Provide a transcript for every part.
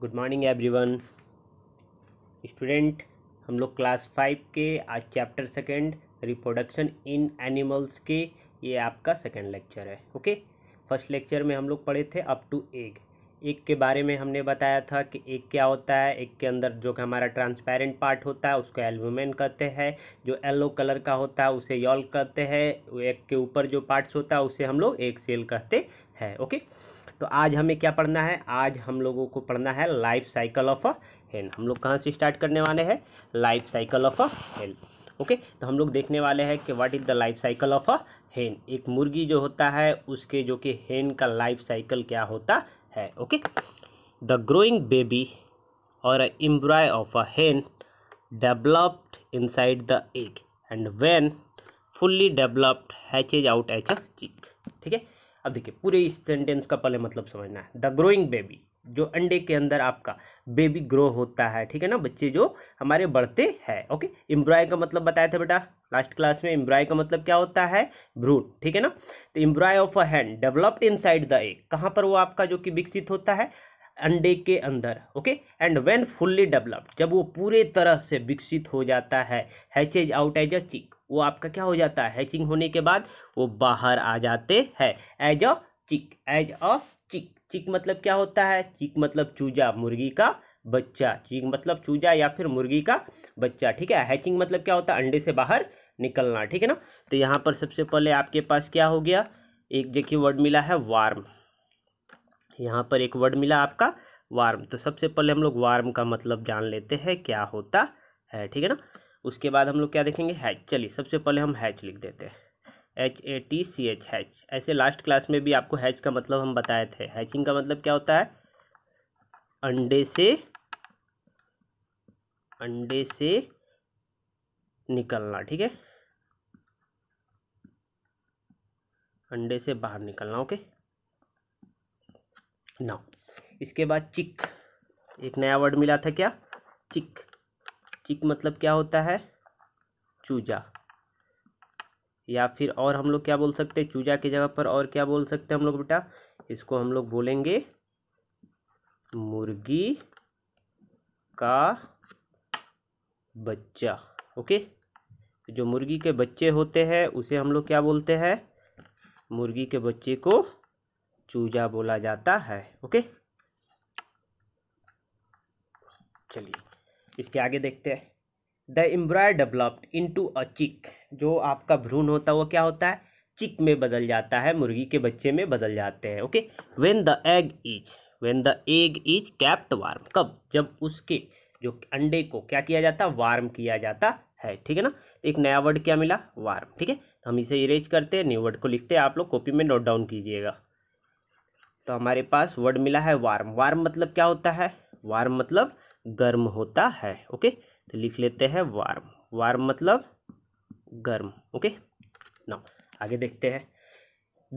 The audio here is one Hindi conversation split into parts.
गुड मॉर्निंग एवरीवन स्टूडेंट हम लोग क्लास फाइव के आज chapter second reproduction in animals के ये आपका सेकंड लेक्चर है ओके फर्स्ट लेक्चर में हम लोग पढ़े थे अप टू एग एग के बारे में हमने बताया था कि एग क्या होता है एग के अंदर जो कि हमारा ट्रांसपेरेंट पार्ट होता है उसको एल्बुमेन कहते हैं जो येलो कलर का होता है उसे यॉल कहते हैं एग के ऊपर जो पार्ट्स होता है उसे हम लोग एग सेल कहते हैं ओके तो आज हमें क्या पढ़ना है आज हम लोगों को पढ़ना है लाइफ साइकिल ऑफ अ हेन हम लोग कहाँ से स्टार्ट करने वाले हैं लाइफ साइकिल ऑफ अ हेन ओके तो हम लोग देखने वाले हैं कि what is the life cycle of a hen एक मुर्गी जो होता है उसके जो कि हेन का लाइफ साइकिल क्या होता है ओके द ग्रोइंग बेबी और एम्ब्रॉय of a hen developed inside the egg and when fully developed hatches out as a chick ठीक है अब देखिए पूरे इस सेंटेंस का पहले मतलब समझना है द ग्रोइंग बेबी जो अंडे के अंदर आपका बेबी ग्रो होता है ठीक है ना बच्चे जो हमारे बढ़ते हैं ओके एम्ब्रॉय का मतलब बताया था बेटा लास्ट क्लास में एम्ब्रॉय का मतलब क्या होता है भ्रूण ठीक है ना तो embryo of a hen developed inside the egg कहाँ पर वो आपका जो कि विकसित होता है अंडे के अंदर okay and when fully developed जब वो पूरे तरह से विकसित हो जाता है हैचेज आउट एज अ चिक वो आपका क्या हो जाता है हैचिंग होने के बाद वो बाहर आ जाते हैं एज अ चिक एज अ चिक चिक मतलब क्या होता है चिक मतलब चूजा मुर्गी का बच्चा चिक मतलब चूजा या फिर मुर्गी का बच्चा ठीक है हैचिंग मतलब क्या होता है अंडे से बाहर निकलना ठीक है ना तो यहाँ पर सबसे पहले आपके पास क्या हो गया एक देखिए वर्ड मिला है वार्म यहाँ पर एक वर्ड मिला आपका वार्म तो सबसे पहले हम लोग वार्म का मतलब जान लेते हैं क्या होता है ठीक है ना उसके बाद हम लोग क्या देखेंगे हैच चलिए सबसे पहले हम हैच लिख देते हैं H A T C H hatch ऐसे लास्ट क्लास में भी आपको हैच का मतलब हम बताए थे हैचिंग का मतलब क्या होता है अंडे से अंडे से निकलना ठीक है अंडे से बाहर निकलना ओके नाउ इसके बाद चिक एक नया वर्ड मिला था क्या चिक चिक मतलब क्या होता है चूजा या फिर और हम लोग क्या बोल सकते हैं चूजा की जगह पर और क्या बोल सकते हैं हम लोग बेटा इसको हम लोग बोलेंगे मुर्गी का बच्चा ओके जो मुर्गी के बच्चे होते हैं उसे हम लोग क्या बोलते हैं मुर्गी के बच्चे को चूजा बोला जाता है ओके चलिए इसके आगे देखते हैं the embryo developed into a chick जो आपका भ्रूण होता है वो क्या होता है चिक में बदल जाता है मुर्गी के बच्चे में बदल जाते हैं okay when the egg is when the egg is kept warm कब जब उसके जो अंडे को क्या किया जाता है वार्म किया जाता है ठीक है ना तो एक नया वर्ड क्या मिला वार्म ठीक है तो हम इसे इरेज करते हैं न्यू वर्ड को लिखते हैं आप लोग कॉपी में नोट डाउन कीजिएगा तो हमारे पास वर्ड मिला है वार्म वार्म मतलब क्या होता है वार्म मतलब गर्म होता है ओके तो लिख लेते हैं वार्म वार्म मतलब गर्म ओके ना आगे देखते हैं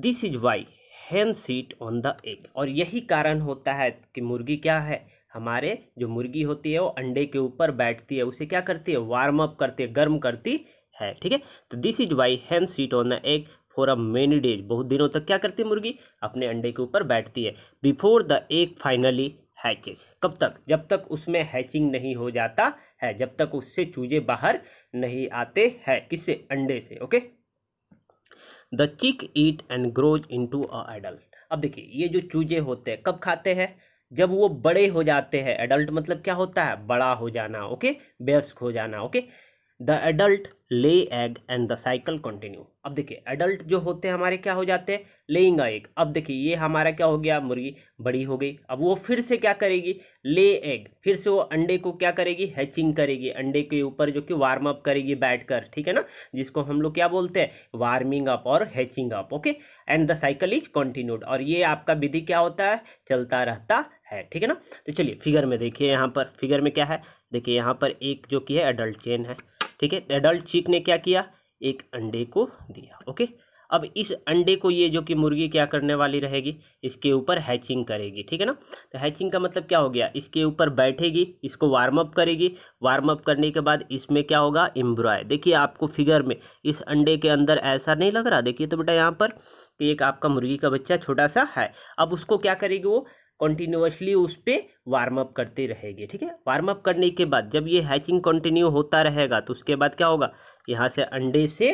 this is why hen sit on the egg और यही कारण होता है कि मुर्गी क्या है हमारे जो मुर्गी होती है वो अंडे के ऊपर बैठती है उसे क्या करती है वार्म अप करती है गर्म करती है ठीक है तो this is why hen sit on the egg for a many days बहुत दिनों तक क्या करती है मुर्गी अपने अंडे के ऊपर बैठती है before the egg finally hatches कब तक जब तक उसमें हैचिंग नहीं हो जाता है जब तक उससे चूजे बाहर नहीं आते हैं किससे अंडे से okay the chick eat and grows into adult अब देखिए ये जो चूजे होते हैं कब खाते हैं जब वो बड़े हो जाते हैं एडल्ट मतलब क्या होता है बड़ा हो जाना ओके वयस्क हो जाना okay the adult lay egg and the cycle continue अब देखिए एडल्ट जो होते हैं हमारे क्या हो जाते हैं लेइंग एग अब देखिए ये हमारा क्या हो गया मुर्गी बड़ी हो गई अब वो फिर से क्या करेगी ले एग फिर से वो अंडे को क्या करेगी हैचिंग करेगी अंडे के ऊपर जो कि वार्म अप करेगी बैठकर ठीक है ना जिसको हम लोग क्या बोलते हैं वार्मिंग अप और hatching up okay and the cycle is continued और ये आपका विधि क्या होता है चलता रहता है ठीक है ना तो चलिए फिगर में देखिए यहाँ पर फिगर में क्या है देखिए यहाँ पर एक जो कि है एडल्ट चेन है ठीक है एडल्ट चीक ने क्या किया एक अंडे को दिया ओके अब इस अंडे को ये जो कि मुर्गी क्या करने वाली रहेगी इसके ऊपर हैचिंग करेगी ठीक है ना तो हैचिंग का मतलब क्या हो गया इसके ऊपर बैठेगी इसको वार्म अप करेगी वार्म अप करने के बाद इसमें क्या होगा एम्ब्रॉय देखिए आपको फिगर में इस अंडे के अंदर ऐसा नहीं लग रहा देखिए तो बेटा यहाँ पर एक आपका मुर्गी का बच्चा छोटा सा है अब उसको क्या करेगी वो कंटिन्यूसली उस पर वार्म अप करते रहेंगे ठीक है वार्म अप करने के बाद जब ये हैचिंग कंटिन्यू होता रहेगा तो उसके बाद क्या होगा यहाँ से अंडे से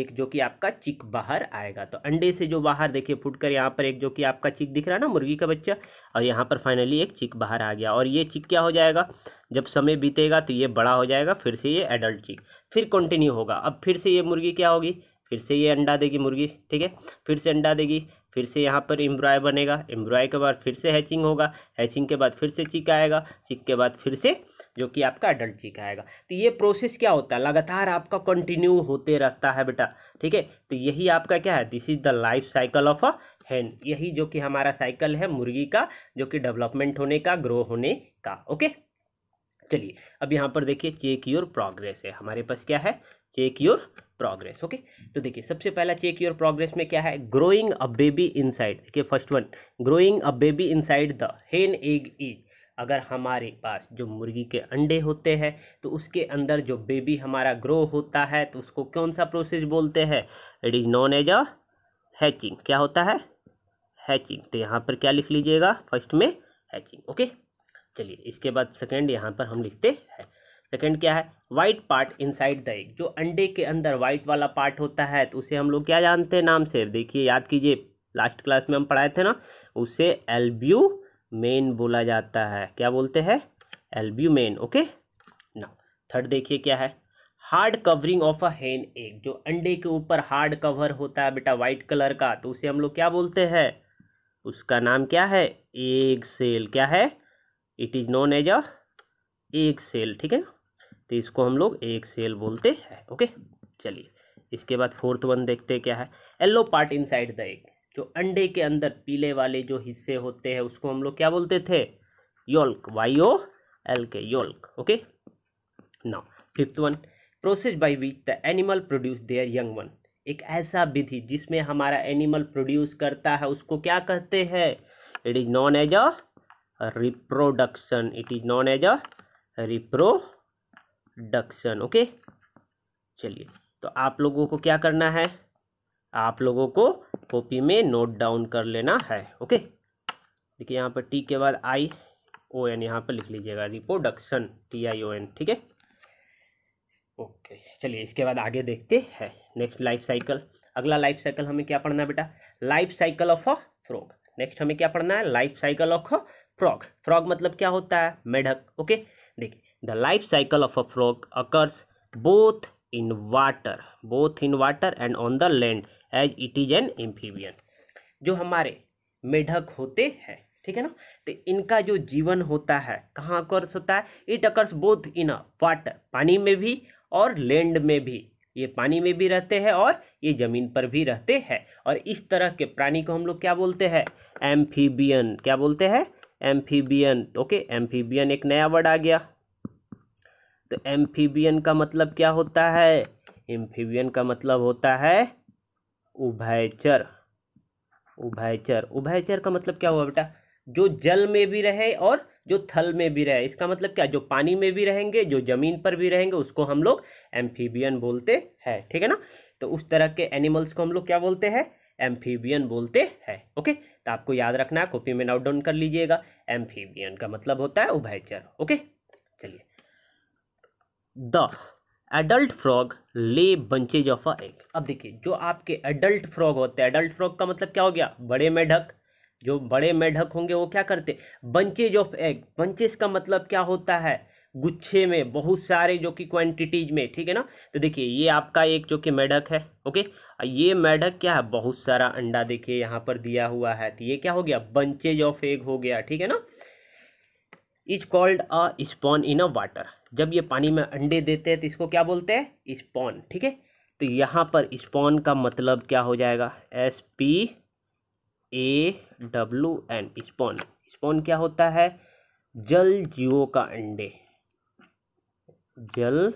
एक जो कि आपका चिक बाहर आएगा तो अंडे से जो बाहर देखिए फुट कर यहाँ पर एक जो कि आपका चिक दिख रहा है ना मुर्गी का बच्चा और यहाँ पर फाइनली एक चिक बाहर आ गया और ये चिक क्या हो जाएगा जब समय बीतेगा तो ये बड़ा हो जाएगा फिर से ये एडल्ट चिक फिर कंटिन्यू होगा अब फिर से ये मुर्गी क्या होगी फिर से ये अंडा देगी मुर्गी ठीक है फिर से अंडा देगी फिर से यहाँ पर एम्ब्रॉय बनेगा एम्ब्रॉय के बाद फिर से हैचिंग होगा हैचिंग के बाद फिर से चिक आएगा चिक के बाद फिर से जो कि आपका अडल्ट चिक आएगा तो ये प्रोसेस क्या होता है लगातार आपका कंटिन्यू होते रहता है बेटा ठीक है तो यही आपका क्या है this is the life cycle of a hen यही जो कि हमारा साइकिल है मुर्गी का जो कि डेवलपमेंट होने का ग्रो होने का ओके चलिए अब यहाँ पर देखिए चेक योर प्रोग्रेस है हमारे पास क्या है चेक योर प्रोग्रेस ओके तो देखिए सबसे पहला चेक योर प्रोग्रेस में क्या है ग्रोइंग अ बेबी इनसाइड देखिए first one growing a baby inside the hen egg is अगर हमारे पास जो मुर्गी के अंडे होते हैं तो उसके अंदर जो बेबी हमारा ग्रो होता है तो उसको कौन सा प्रोसेस बोलते हैं it is known as a hatching क्या होता है हैचिंग तो यहाँ पर क्या लिख लीजिएगा फर्स्ट में हैचिंग ओके चलिए इसके बाद सेकेंड यहाँ पर हम लिखते हैं सेकंड क्या है white part inside the egg जो अंडे के अंदर वाइट वाला पार्ट होता है तो उसे हम लोग क्या जानते हैं नाम से देखिए याद कीजिए लास्ट क्लास में हम पढ़ाए थे ना उसे एल्ब्यू मेन बोला जाता है क्या बोलते हैं मेन ओके ना थर्ड देखिए क्या है हार्ड कवरिंग ऑफ अ हेन एग जो अंडे के ऊपर हार्ड कवर होता है बेटा वाइट कलर का तो उसे हम लोग क्या बोलते हैं उसका नाम क्या है एग सेल क्या है it is known as a egg cell ठीक है तो इसको हम लोग एक सेल बोलते हैं ओके चलिए इसके बाद फोर्थ वन देखते क्या है yellow part inside the egg जो अंडे के अंदर पीले वाले जो हिस्से होते हैं उसको हम लोग क्या बोलते थे yolk Y O L K yolk okay ना fifth one process by which the animal produce their young one एक ऐसा विधि जिसमें हमारा एनिमल प्रोड्यूस करता है उसको क्या कहते हैं it is known as a reproduction it is known as a reproduction okay चलिए तो आप लोगों को क्या करना है आप लोगों को कॉपी में नोट डाउन कर लेना है ओके देखिए यहाँ पर टी के बाद आई ओ एन यहाँ पर लिख लीजिएगा reproduction T I O N ठीक है ओके चलिए इसके बाद आगे देखते हैं नेक्स्ट लाइफ साइकिल अगला लाइफ साइकिल हमें क्या पढ़ना है बेटा life cycle of a frog next हमें क्या पढ़ना है life cycle of a frog frog मतलब क्या होता है मेढक ओके देखिए the life cycle of a frog occurs both in water both in water and on the land as it is an amphibian जो हमारे मेढक होते हैं ठीक है ना तो इनका जो जीवन होता है कहाँ अकर्स होता है it occurs both in water पानी में भी और लैंड में भी ये पानी में भी रहते हैं और ये जमीन पर भी रहते हैं और इस तरह के प्राणी को हम लोग क्या बोलते हैं एम्फीबियन क्या बोलते हैं एम्फीबियन ओके एम्फीबियन एक नया वर्ड आ गया तो एम्फीबियन का मतलब क्या होता है एम्फीबियन का मतलब होता है उभयचर उभयचर उभयचर का मतलब क्या हुआ बेटा जो जल में भी रहे और जो थल में भी रहे इसका मतलब क्या जो पानी में भी रहेंगे जो जमीन पर भी रहेंगे उसको हम लोग एम्फीबियन बोलते हैं ठीक है ना तो उस तरह के एनिमल्स को हम लोग क्या बोलते हैं एम्फीबियन बोलते हैं ओके तो आपको याद रखना है कॉपी में नोट डाउन कर लीजिएगा एम्फीबियन का मतलब होता है उभयचर ओके चलिए the adult frog lay bunches of a egg अब देखिए जो आपके एडल्ट फ्रॉग होते हैं एडल्ट फ्रॉग का मतलब क्या हो गया बड़े मेढक जो बड़े मेढक होंगे वो क्या करते बंचेज ऑफ एग बंचेज का मतलब क्या होता है गुच्छे में बहुत सारे जो कि क्वांटिटीज में ठीक है ना तो देखिए ये आपका एक जो कि मेढक है ओके ये मेढक क्या है बहुत सारा अंडा देखिए यहाँ पर दिया हुआ है तो ये क्या हो गया बंचेज ऑफ एग हो गया ठीक है ना is called a spawn in a water जब ये पानी में अंडे देते हैं तो इसको क्या बोलते हैं स्पॉन ठीक है तो यहाँ पर स्पॉन का मतलब क्या हो जाएगा S P A W N spawn spawn क्या होता है जल जीवो का अंडे जल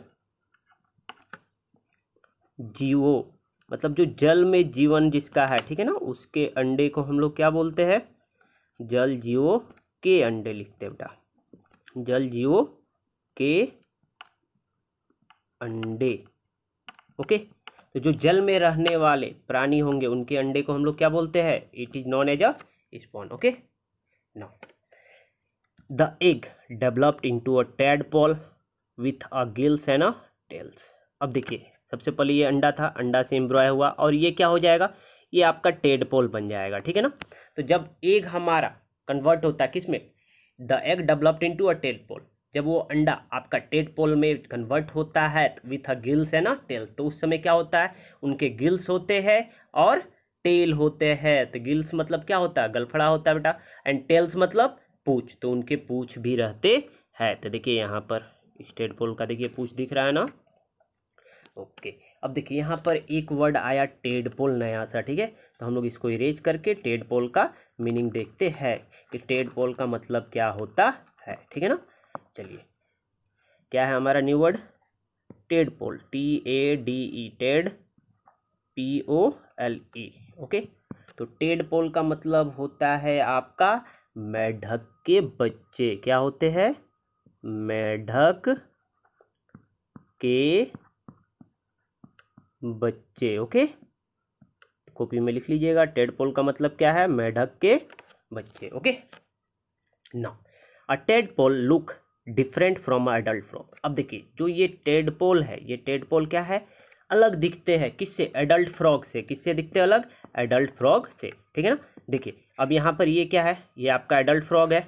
जीवो मतलब जो जल में जीवन जिसका है ठीक है ना उसके अंडे को हम लोग क्या बोलते हैं जल जीवो के अंडे लिखते हैं बेटा जल जीवो के अंडे ओके तो जो जल में रहने वाले प्राणी होंगे उनके अंडे को हम लोग क्या बोलते हैं it is known as a spawn okay now the egg developed into a tadpole with a gills and a tails अब देखिए सबसे पहले ये अंडा था अंडा से एम्ब्रॉय हुआ और ये क्या हो जाएगा ये आपका टेड पोल बन जाएगा ठीक है ना तो जब एग हमारा कन्वर्ट होता है किसमें the egg developed into a tadpole जब वो अंडा आपका टेट पोल में कन्वर्ट होता है विथ अ गिल्स है ना टेल तो उस समय क्या होता है उनके गिल्स होते हैं और टेल होते हैं तो गिल्स मतलब क्या होता है गलफड़ा होता है बेटा एंड टेल्स मतलब पूछ तो उनके पूछ भी रहते हैं तो देखिए यहाँ पर स्टेट पोल का देखिए पूछ दिख रहा है ना ओके अब देखिए यहाँ पर एक वर्ड आया टेड पोल नया सा ठीक है तो हम लोग इसको इरेज करके टेड पोल का मीनिंग देखते हैं कि टेड पोल का मतलब क्या होता है ठीक है ना चलिए क्या है हमारा new word tadpole T A D E tad P O L E okay तो टेड पोल का मतलब होता है आपका मेढक के बच्चे क्या होते हैं मेढक के बच्चे ओके कॉपी में लिख लीजिएगा टेड पोल का मतलब क्या है मेढक के बच्चे okay now a tadpole look different from adult frog अब देखिए जो ये टेडपोल है ये टेडपोल क्या है अलग दिखते हैं किससे एडल्ट फ्रॉग से किससे दिखते हैं अलग एडल्ट फ्रॉग से ठीक है ना देखिए अब यहाँ पर ये क्या है ये आपका एडल्ट फ्रॉग है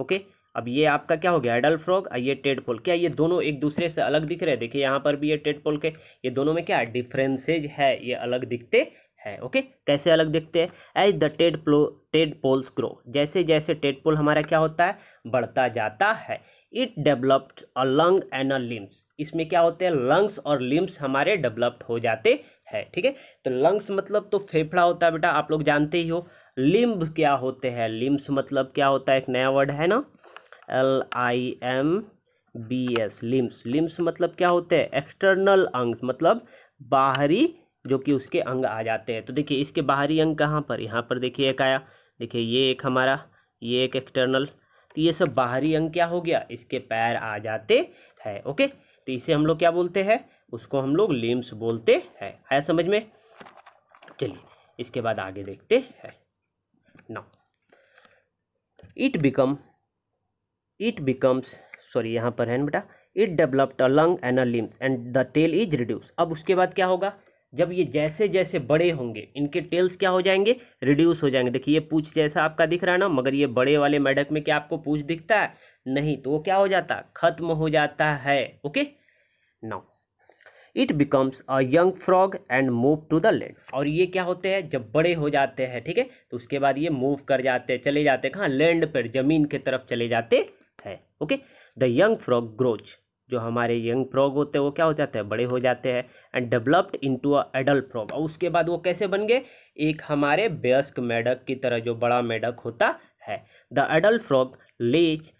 ओके अब ये आपका क्या हो गया एडल्ट फ्रॉग और ये टेडपोल क्या ये दोनों एक दूसरे से अलग दिख रहे हैं देखिए यहाँ पर भी ये टेडपोल के ये दोनों में क्या डिफरेंसेज है ये अलग दिखते है ओके कैसे अलग दिखते हैं as the tadpole tadpoles grow जैसे जैसे टेड पोल हमारा क्या होता है बढ़ता जाता है it developed a lung and a limbs इसमें क्या होते हैं लंग्स और लिम्स हमारे डेवलप्ड हो जाते हैं ठीक है तो लंग्स मतलब तो फेफड़ा होता है बेटा आप लोग जानते ही हो लिम्ब क्या होते हैं लिम्स मतलब क्या होता है एक नया वर्ड है ना L I M B S limbs limbs मतलब क्या होते हैं एक्सटर्नल अंग मतलब बाहरी जो कि उसके अंग आ जाते हैं तो देखिए इसके बाहरी अंग कहाँ पर यहाँ पर देखिए एक आया देखिए ये एक हमारा ये एक एक्सटर्नल एक तो ये सब बाहरी अंग क्या हो गया इसके पैर आ जाते हैं ओके तो इसे हम लोग क्या बोलते हैं उसको हम लोग लिम्स बोलते हैं आया समझ में चलिए इसके बाद आगे देखते हैं ना it become it becomes sorry यहाँ पर है ना बेटा it developed a lung and a limbs and the tail is reduce अब उसके बाद क्या होगा जब ये जैसे जैसे बड़े होंगे इनके टेल्स क्या हो जाएंगे रिड्यूस हो जाएंगे देखिए ये पूछ जैसा आपका दिख रहा है ना मगर ये बड़े वाले मेढक में क्या आपको पूछ दिखता है नहीं तो वो क्या हो जाता खत्म हो जाता है okay now it becomes a young frog and move to the land और ये क्या होते हैं जब बड़े हो जाते हैं ठीक है थीके? तो उसके बाद ये मूव कर जाते हैं चले जाते हैं कहाँ लैंड पर जमीन की तरफ चले जाते हैं okay the young frog grows जो हमारे यंग फ्रॉग होते हैं वो क्या हो जाते हैं बड़े हो जाते हैं and developed into a adult frog और उसके बाद वो कैसे बन गए एक हमारे वयस्क मेडक की तरह जो बड़ा मेडक होता है the adult frog lays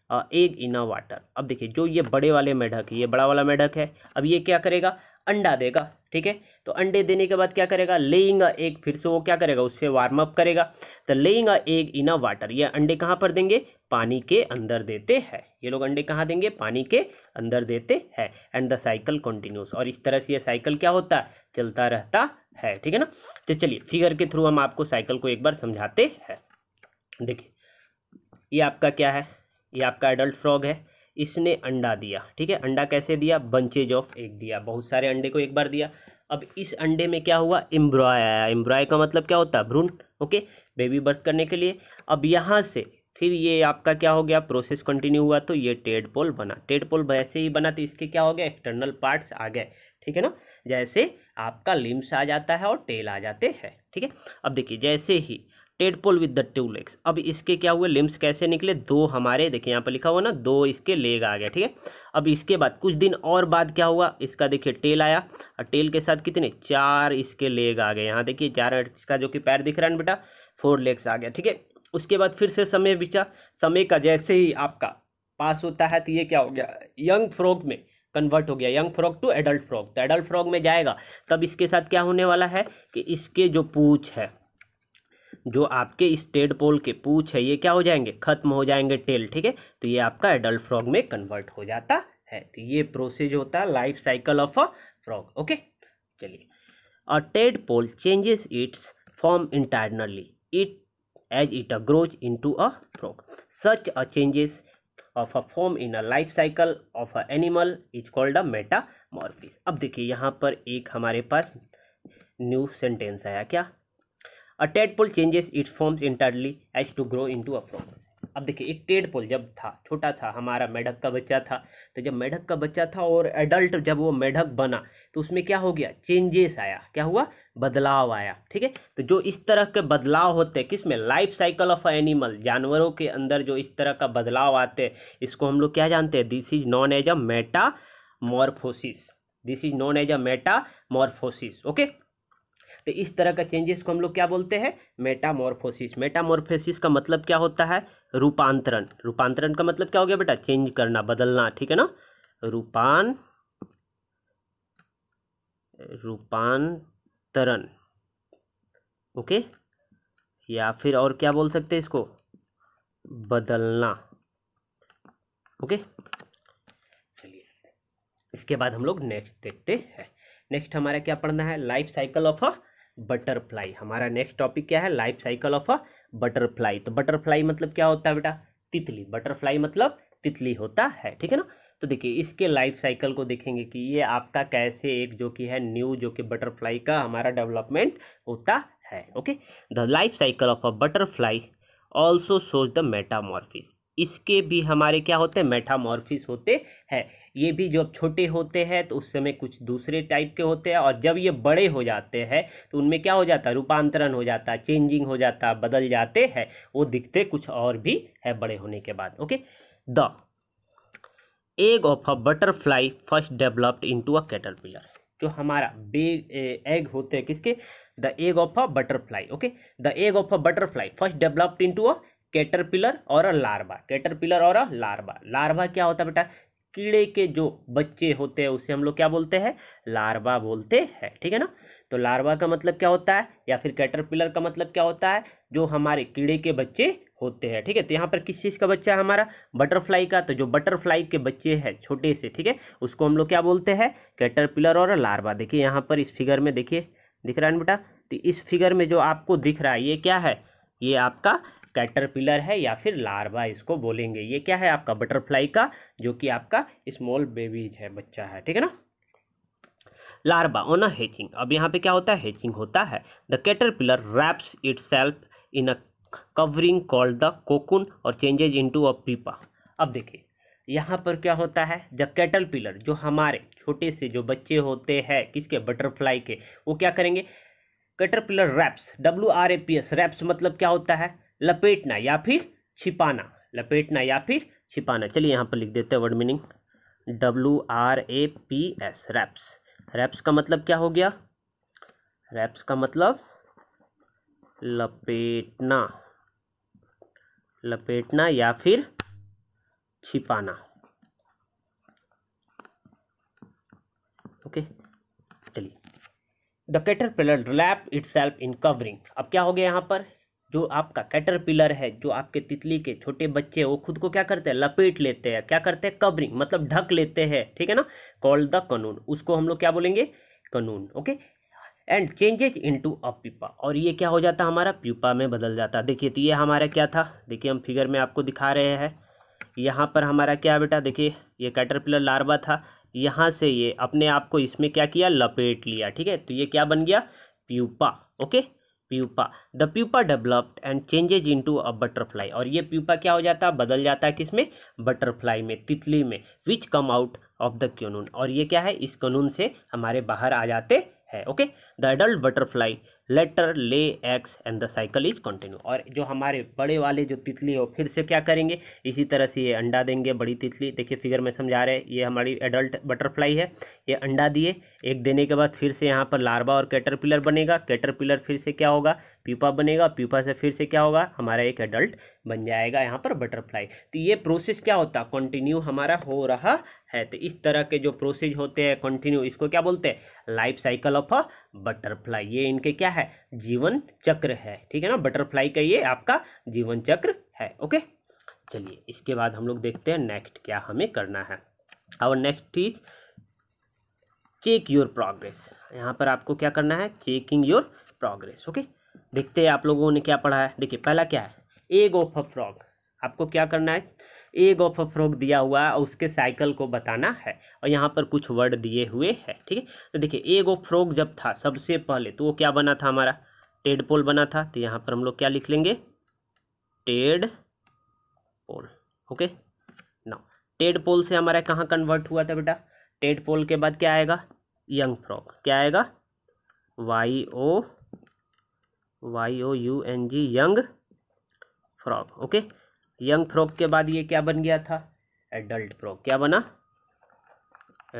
egg in a water अब देखिए जो ये बड़े वाले मेढक है ये बड़ा वाला मेढक है अब ये क्या करेगा अंडा देगा ठीक है तो अंडे देने के बाद क्या करेगा लेइंग एग फिर से वो क्या करेगा उस पर वार्म अप करेगा तो laying egg in a water ये अंडे कहाँ पर देंगे पानी के अंदर देते हैं ये लोग अंडे कहाँ देंगे पानी के अंदर देते हैं एंड द साइकिल कंटिन्यूस और इस तरह से ये साइकिल क्या होता है चलता रहता है ठीक है ना तो चलिए फिगर के थ्रू हम आपको साइकिल को एक बार समझाते हैं देखिए ये आपका क्या है ये आपका एडल्ट फ्रॉग है इसने अंडा दिया ठीक है अंडा कैसे दिया बंचेज ऑफ एग दिया बहुत सारे अंडे को एक बार दिया अब इस अंडे में क्या हुआ एम्ब्रॉय आया एम्ब्रॉय का मतलब क्या होता है भ्रूण ओके बेबी बर्थ करने के लिए अब यहाँ से फिर ये आपका क्या हो गया प्रोसेस कंटिन्यू हुआ तो ये टेड पोल बना टेड पोल वैसे ही बना तो इसके क्या हो गया एक्सटर्नल पार्ट्स आ गए ठीक है ना जैसे आपका लिम्स आ जाता है और टेल आ जाते हैं ठीक है अब देखिए जैसे ही tadpole with the two legs अब इसके क्या हुए लिम्स कैसे निकले दो हमारे देखिए यहाँ पर लिखा हुआ ना दो इसके लेग आ गया ठीक है अब इसके बाद कुछ दिन और बाद क्या हुआ इसका देखिए टेल आया और टेल के साथ कितने चार इसके लेग आ गए यहाँ देखिए चार इसका जो कि पैर दिख रहा है ना बेटा फोर लेग्स आ गया ठीक है उसके बाद फिर से समय बिचा समय का जैसे ही आपका पास होता है तो ये क्या हो गया यंग फ्रॉग में कन्वर्ट हो गया young frog to adult frog तो एडल्ट फ्रॉग में जाएगा तब इसके साथ क्या होने वाला है कि इसके जो पूछ है जो आपके इस पोल के पूछ है ये क्या हो जाएंगे खत्म हो जाएंगे टेल ठीक है तो ये आपका एडल्ट फ्रॉग में कन्वर्ट हो जाता है तो ये प्रोसेस होता है life cycle of a frog okay चलिए a tadpole changes its form internally it as it a grows into a frog such a changes of a form in a life cycle of a animal is called a metamorphosis अब देखिए यहाँ पर एक हमारे पास न्यू सेंटेंस आया क्या a tadpole changes its forms internally as to grow into a frog अब देखिए एक टेडपोल जब था छोटा था हमारा मेढक का बच्चा था तो जब मेढक का बच्चा था और एडल्ट जब वो मेढक बना तो उसमें क्या हो गया चेंजेस आया क्या हुआ बदलाव आया ठीक है तो जो इस तरह के बदलाव होते हैं किसमें लाइफ साइकिल ऑफ एनिमल जानवरों के अंदर जो इस तरह का बदलाव आते हैं इसको हम लोग क्या जानते हैं this is known as a metamorphosis this is known as a metamorphosis okay तो इस तरह का चेंजेस को हम लोग क्या बोलते हैं मेटामोरफोसिस मेटामोरफोसिस का मतलब क्या होता है रूपांतरण रूपांतरण का मतलब क्या हो गया बेटा चेंज करना बदलना ठीक है ना रूपान रूपांतरण ओके या फिर और क्या बोल सकते हैं इसको बदलना ओके चलिए इसके बाद हम लोग नेक्स्ट देखते हैं नेक्स्ट हमारा क्या पढ़ना है life cycle of a butterfly हमारा नेक्स्ट टॉपिक क्या है life cycle of a butterfly तो बटरफ्लाई मतलब क्या होता है बेटा तितली बटरफ्लाई मतलब तितली होता है ठीक है ना तो देखिए इसके लाइफ साइकिल को देखेंगे कि ये आपका कैसे एक जो कि है न्यू जो कि बटरफ्लाई का हमारा डेवलपमेंट होता है okay the life cycle of a butterfly also shows the metamorphosis इसके भी हमारे क्या होते हैं मेटामॉर्फिस होते हैं ये भी जब छोटे होते हैं तो उस समय कुछ दूसरे टाइप के होते हैं और जब ये बड़े हो जाते हैं तो उनमें क्या हो जाता है रूपांतरण हो जाता है चेंजिंग हो जाता है बदल जाते हैं वो दिखते कुछ और भी है बड़े होने के बाद okay the egg of a butterfly first developed into a caterpillar जो हमारा बेग एग होते हैं किसके the egg of a butterfly okay the egg of a butterfly first developed into a caterpillar और अ लार्वा कैटरपिलर और अ लार्वा लार्वा क्या होता है बेटा कीड़े के जो बच्चे होते हैं उसे हम लोग क्या बोलते हैं लार्वा बोलते हैं ठीक है ना तो लार्वा का मतलब क्या होता है या फिर कैटरपिलर का मतलब क्या होता है जो हमारे कीड़े के बच्चे होते हैं ठीक है तो यहाँ पर किस चीज़ का बच्चा है हमारा बटरफ्लाई का तो जो बटरफ्लाई के बच्चे हैं छोटे से ठीक है उसको हम लोग क्या बोलते हैं कैटरपिलर और लार्वा देखिए यहाँ पर इस फिगर में देखिए दिख रहा है बेटा तो इस फिगर में जो आपको दिख रहा है ये क्या है ये आपका कैटरपिलर है या फिर लार्वा इसको बोलेंगे ये क्या है आपका बटरफ्लाई का जो कि आपका स्मॉल बेबीज है बच्चा है ठीक है ना लार्वा ऑन अ हेचिंग अब यहाँ पे क्या होता है हेचिंग होता है the caterpillar wraps itself in a covering called the cocoon और changes into a pupa अब देखिए यहाँ पर क्या होता है द कैटल पिलर जो हमारे छोटे से जो बच्चे होते हैं किसके बटरफ्लाई के वो क्या करेंगे caterpillar wraps W R A P S wraps मतलब क्या होता है लपेटना या फिर छिपाना लपेटना या फिर छिपाना चलिए यहाँ पर लिख देते हैं word meaning W R A P S wraps wraps का मतलब क्या हो गया रैप्स का मतलब लपेटना लपेटना या फिर छिपाना ओके चलिए the caterpillar wrap itself in covering अब क्या हो गया यहां पर जो आपका कैटरपिलर है जो आपके तितली के छोटे बच्चे वो खुद को क्या करते हैं लपेट लेते हैं क्या करते हैं कवरिंग मतलब ढक लेते हैं ठीक है ना कॉल द कानून उसको हम लोग क्या बोलेंगे cocoon okay and changes into a pupa और ये क्या हो जाता हमारा प्यूपा में बदल जाता देखिए तो ये हमारा क्या था देखिए हम फिगर में आपको दिखा रहे हैं यहाँ पर हमारा क्या बेटा देखिए ये कैटरपिलर लार्वा था यहाँ से ये अपने आप को इसमें क्या किया लपेट लिया ठीक है तो ये क्या बन गया pupa okay pupa the pupa developed and changes into a butterfly और ये प्यूपा क्या हो जाता है बदल जाता है किसमें बटरफ्लाई में तितली में which come out of the cocoon और ये क्या है इस कानून से हमारे बाहर आ जाते हैं okay the adult butterfly later lay eggs and the cycle is continue और जो हमारे बड़े वाले जो तितली हो फिर से क्या करेंगे इसी तरह से ये अंडा देंगे बड़ी तितली देखिए फिगर में समझा रहे हैं ये हमारी एडल्ट बटरफ्लाई है ये अंडा दिए एक देने के बाद फिर से यहाँ पर लार्वा और कैटरपिलर बनेगा कैटरपिलर फिर से क्या होगा प्यूपा बनेगा प्यूपा से फिर से क्या होगा हमारा एक एडल्ट बन जाएगा यहाँ पर बटरफ्लाई तो ये प्रोसेस क्या होता है कंटिन्यू हमारा हो रहा है तो इस तरह के जो प्रोसेस होते हैं कंटिन्यू इसको क्या बोलते हैं life cycle of a butterfly ये इनके क्या है जीवन चक्र है ठीक है ना बटरफ्लाई का ये आपका जीवन चक्र है ओके चलिए इसके बाद हम लोग देखते हैं नेक्स्ट क्या हमें करना है और next is check your progress यहाँ पर आपको क्या करना है चेकिंग योर प्रोग्रेस ओके देखते हैं आप लोगों ने क्या पढ़ा है देखिए पहला क्या है एग ऑफ अ फ्रॉग आपको क्या करना है एग ऑफ अ फ्रॉग दिया हुआ है और उसके साइकिल को बताना है और यहाँ पर कुछ वर्ड दिए हुए हैं ठीक है तो देखिए एग ऑफ फ्रॉग जब था सबसे पहले तो वो क्या बना था हमारा टेड पोल बना था तो यहाँ पर हम लोग क्या लिख लेंगे टेड पोल ओके ना टेड पोल से हमारा कहाँ कन्वर्ट हुआ था बेटा टेड पोल के बाद क्या आएगा यंग फ्रॉग क्या आएगा Y O Y O U N G young frog okay young frog के बाद ये क्या बन गया था एडल्ट फ्रॉक क्या बना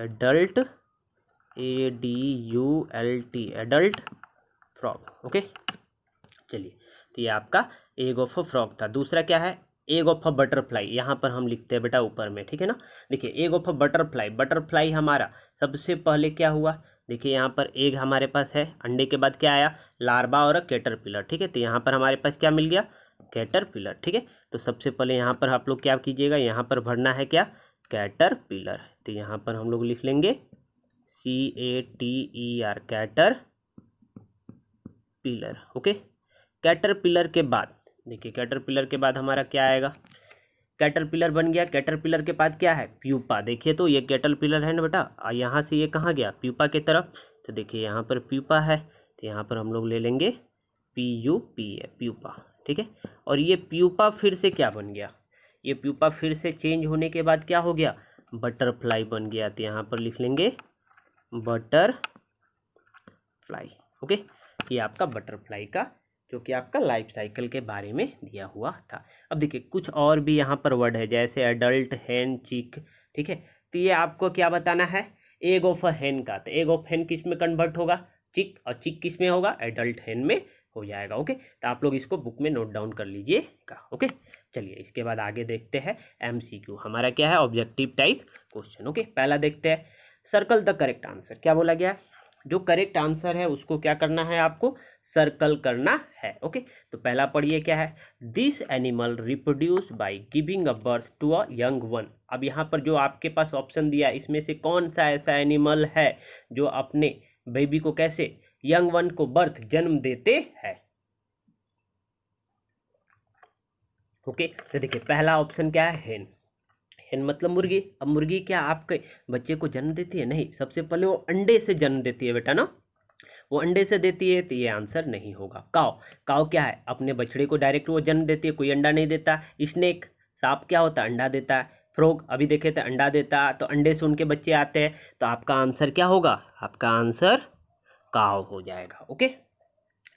adult A D U L T adult frog okay चलिए तो ये आपका एग ऑफ अ फ्रॉक था दूसरा क्या है एग ऑफ बटरफ्लाई यहाँ पर हम लिखते हैं बेटा ऊपर में ठीक है ना देखिए egg of a butterfly butterfly हमारा सबसे पहले क्या हुआ देखिए यहाँ पर एग हमारे पास है अंडे के बाद क्या आया लार्वा और कैटर पिलर ठीक है तो यहाँ पर हमारे पास क्या मिल गया कैटर पिलर ठीक है तो सबसे पहले यहाँ पर आप लोग क्या कीजिएगा यहाँ पर भरना है क्या कैटर पिलर तो यहाँ पर हम लोग लिख लेंगे C A T E R caterpillar okay caterpillar के बाद देखिए कैटर पिलर के बाद हमारा क्या आएगा कैटरपिलर बन गया कैटरपिलर के बाद क्या है प्यूपा देखिए तो ये कैटरपिलर है ना बेटा और यहाँ से ये कहाँ गया प्यूपा की तरफ तो देखिए यहाँ पर प्यूपा है तो यहाँ पर हम लोग ले लेंगे P U P A pupa ठीक है और ये प्यूपा फिर से क्या बन गया ये प्यूपा फिर से चेंज होने के बाद क्या हो गया बटरफ्लाई बन गया तो यहाँ पर लिख लेंगे बटर फ्लाई ओके ये आपका बटरफ्लाई का जो कि आपका लाइफ साइकिल के बारे में दिया हुआ था अब देखिए कुछ और भी यहाँ पर वर्ड है जैसे अडल्ट हैन चीक ठीक है तो ये आपको क्या बताना है एग ऑफ हैन का तो एग ऑफ हैन किस में कन्वर्ट होगा चिक और चिक किस में होगा एडल्ट हैन में हो जाएगा ओके तो आप लोग इसको बुक में नोट डाउन कर लीजिएगा ओके चलिए इसके बाद आगे देखते हैं एमसीक्यू हमारा क्या है ऑब्जेक्टिव टाइप क्वेश्चन ओके पहला देखते हैं सर्कल द करेक्ट आंसर क्या बोला गया जो करेक्ट आंसर है उसको क्या करना है आपको सर्कल करना है ओके तो पहला पढ़िए क्या है this animal reproduce by giving a birth to a young one अब यहाँ पर जो आपके पास ऑप्शन दिया इसमें से कौन सा ऐसा एनिमल है जो अपने बेबी को कैसे यंग वन को बर्थ जन्म देते हैं ओके तो देखिए पहला ऑप्शन क्या है हेन एन मतलब मुर्गी अब मुर्गी क्या आपके बच्चे को जन्म देती है नहीं सबसे पहले वो अंडे से जन्म देती है बेटा ना वो अंडे से देती है तो ये आंसर नहीं होगा काओ काओ क्या है अपने बछड़े को डायरेक्ट वो जन्म देती है कोई अंडा नहीं देता स्नेक सांप क्या होता है अंडा देता है फ्रॉग अभी देखे थे अंडा देता तो अंडे से उनके बच्चे आते हैं तो आपका आंसर क्या होगा आपका आंसर काव हो जाएगा ओके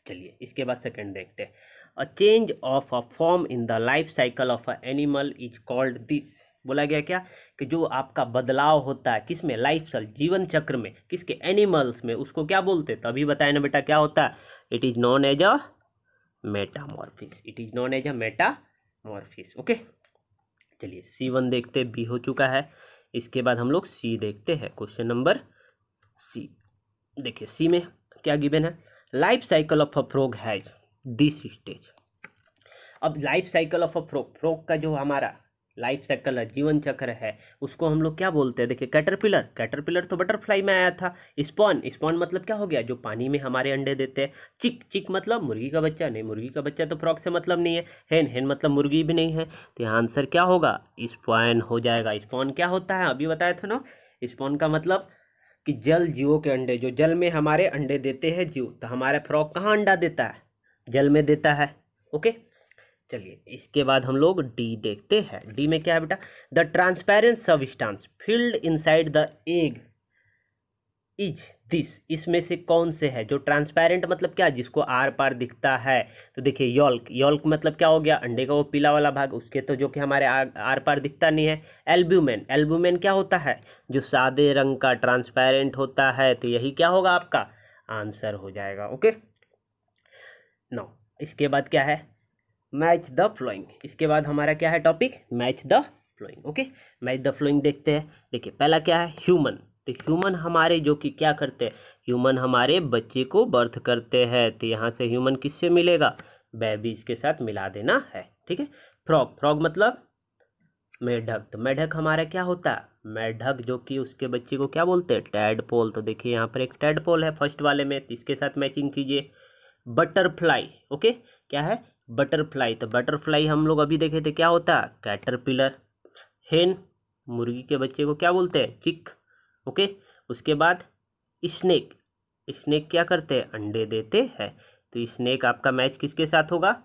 चलिए इसके बाद सेकंड देखते हैं a change of a form in the life cycle of a animal is called this बोला गया क्या कि जो आपका बदलाव होता है किस में लाइफ सल जीवन चक्र में किसके एनिमल्स में उसको क्या बोलते तो अभी बताए ना बेटा क्या होता है it is known as a metamorphosis it is known as a metamorphosis okay चलिए सी वन देखते बी हो चुका है इसके बाद हम लोग सी देखते हैं क्वेश्चन नंबर सी देखिए सी में क्या गिवन है life cycle of a frog has this stage अब life cycle of a frog frog का जो हमारा लाइफ साइकिल है जीवन चक्र है उसको हम लोग क्या बोलते हैं देखिए कैटरपिलर कैटरपिलर तो बटरफ्लाई में आया था स्पॉन स्पॉन मतलब क्या हो गया जो पानी में हमारे अंडे देते हैं चिक चिक मतलब मुर्गी का बच्चा नहीं मुर्गी का बच्चा तो फ्रॉक से मतलब नहीं है हेन हेन मतलब मुर्गी भी नहीं है तो यहाँ आंसर क्या होगा स्पॉन हो जाएगा स्पॉन क्या होता है अभी बताया था ना स्पॉन का मतलब कि जल जीवों के अंडे जो जल में हमारे अंडे देते हैं जीव तो हमारे फ्रॉक कहाँ अंडा देता है जल में देता है ओके चलिए इसके बाद हम लोग डी देखते हैं डी में क्या है बेटा the transparent substance filled inside the egg is this इसमें से कौन से है जो ट्रांसपेरेंट मतलब क्या जिसको आर पार दिखता है तो देखिए यॉल्क यॉल्क मतलब क्या हो गया अंडे का वो पीला वाला भाग उसके तो जो कि हमारे आर, आर पार दिखता नहीं है एल्ब्यूमेन एल्ब्यूमेन क्या होता है जो सादे रंग का ट्रांसपेरेंट होता है तो यही क्या होगा आपका आंसर हो जाएगा ओके नौ इसके बाद क्या है मैच द फ्लोइंग इसके बाद हमारा क्या है topic match the following okay match the following देखते हैं देखिए पहला क्या है ह्यूमन तो ह्यूमन हमारे जो कि क्या करते हैं ह्यूमन हमारे बच्चे को बर्थ करते हैं तो यहाँ से ह्यूमन किससे मिलेगा बेबीज के साथ मिला देना है ठीक है फ्रॉग फ्रॉग मतलब मेढक तो मेढक हमारा क्या होता है मेढक जो कि उसके बच्चे को क्या बोलते हैं टैडपोल तो देखिए यहाँ पर एक टैडपोल है फर्स्ट वाले में तो इसके साथ मैचिंग कीजिए बटरफ्लाई ओके क्या है बटरफ्लाई तो बटरफ्लाई हम लोग अभी देखे थे क्या होता है कैटरपिलर हेन मुर्गी के बच्चे को क्या बोलते हैं चिक ओके उसके बाद स्नेक स्नेक क्या करते हैं अंडे देते हैं तो स्नेक आपका मैच किसके साथ होगा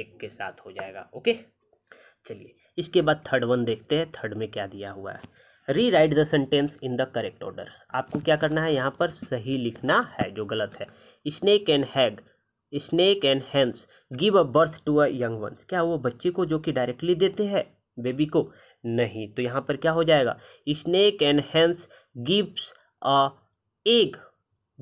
एक के साथ हो जाएगा ओके चलिए इसके बाद थर्ड वन देखते हैं थर्ड में क्या दिया हुआ है rewrite the sentence in the correct order आपको क्या करना है यहाँ पर सही लिखना है जो गलत है snake and hen snake and hens give a birth to a young ones क्या वो बच्चे को जो कि डायरेक्टली देते हैं बेबी को नहीं तो यहाँ पर क्या हो जाएगा snake and hens gives a egg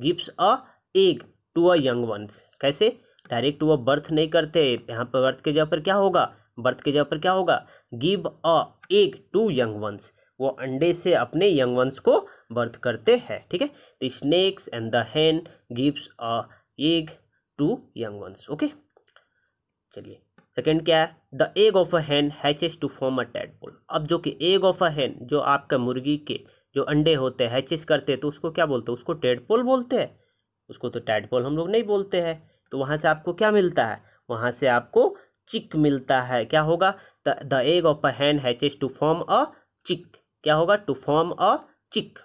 gives a egg to a young ones कैसे डायरेक्ट वो बर्थ नहीं करते यहाँ पर बर्थ के जगह पर क्या होगा बर्थ के जगह पर क्या होगा give a egg to young ones वो अंडे से अपने यंग वंस को बर्थ करते हैं ठीक है snakes and the hen gives a egg to young ones okay चलिए सेकेंड क्या है the egg of a hen hatches to form a tadpole अब जो कि एग ऑफ अ हैन जो आपका मुर्गी के जो अंडे होते हैं हैचेस करते हैं तो उसको क्या बोलते हैं उसको टेडपोल बोलते हैं उसको तो टैडपोल हम लोग नहीं बोलते हैं तो वहाँ से आपको क्या मिलता है वहाँ से आपको चिक मिलता है क्या होगा the egg of a hen hatches to form a chick क्या होगा टू फॉर्म अ चिक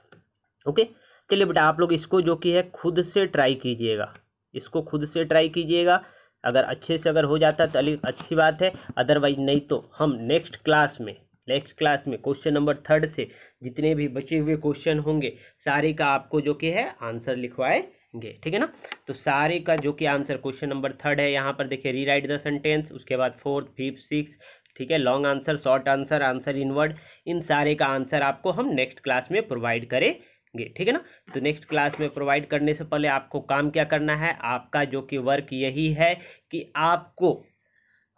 ओके चलिए बेटा आप लोग इसको जो कि है खुद से ट्राई कीजिएगा इसको खुद से ट्राई कीजिएगा अगर अच्छे से अगर हो जाता है तो अली अच्छी बात है अदरवाइज नहीं तो हम नेक्स्ट क्लास में नेक्स्ट क्लास में क्वेश्चन नंबर थर्ड से जितने भी बचे हुए क्वेश्चन होंगे सारे का आपको जो कि है आंसर लिखवाएंगे ठीक है ना तो सारे का जो कि आंसर क्वेश्चन नंबर थर्ड है यहाँ पर देखिए रीराइट द सेंटेंस उसके बाद फोर्थ फिफ्थ सिक्स ठीक है long answer short answer answer इनवर्ड इन सारे का आंसर आपको हम नेक्स्ट क्लास में प्रोवाइड करें गे ठीक है ना तो नेक्स्ट क्लास में प्रोवाइड करने से पहले आपको काम क्या करना है आपका जो कि वर्क यही है कि आपको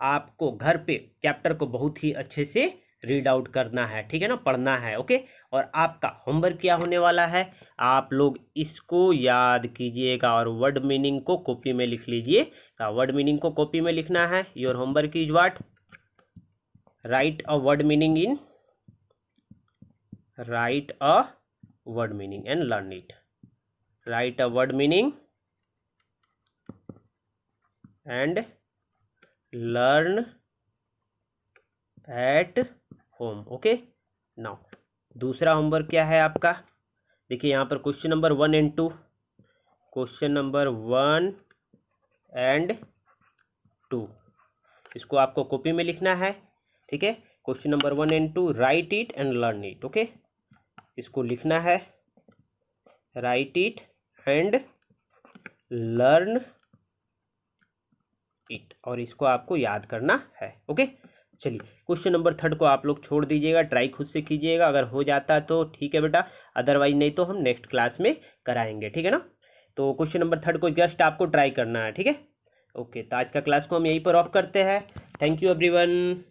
आपको घर पे चैप्टर को बहुत ही अच्छे से रीड आउट करना है ठीक है ना पढ़ना है ओके और आपका होमवर्क क्या होने वाला है आप लोग इसको याद कीजिएगा और वर्ड मीनिंग को कॉपी में लिख लीजिएगा वर्ड मीनिंग को कॉपी में लिखना है your homework is what write a word meaning in write a word meaning and learn it write a word meaning and learn at home okay now दूसरा होमवर्क क्या है आपका देखिए यहाँ पर question number one and two question number one and two इसको आपको कॉपी में लिखना है ठीक है question number one and two write it and learn it okay इसको लिखना है write it and learn it और इसको आपको याद करना है ओके चलिए क्वेश्चन नंबर थर्ड को आप लोग छोड़ दीजिएगा ट्राई खुद से कीजिएगा अगर हो जाता तो ठीक है बेटा अदरवाइज नहीं तो हम नेक्स्ट क्लास में कराएंगे ठीक है ना तो क्वेश्चन नंबर थर्ड को जस्ट आपको ट्राई करना है ठीक है ओके तो आज का क्लास को हम यहीं पर ऑफ करते हैं थैंक यू एवरीवन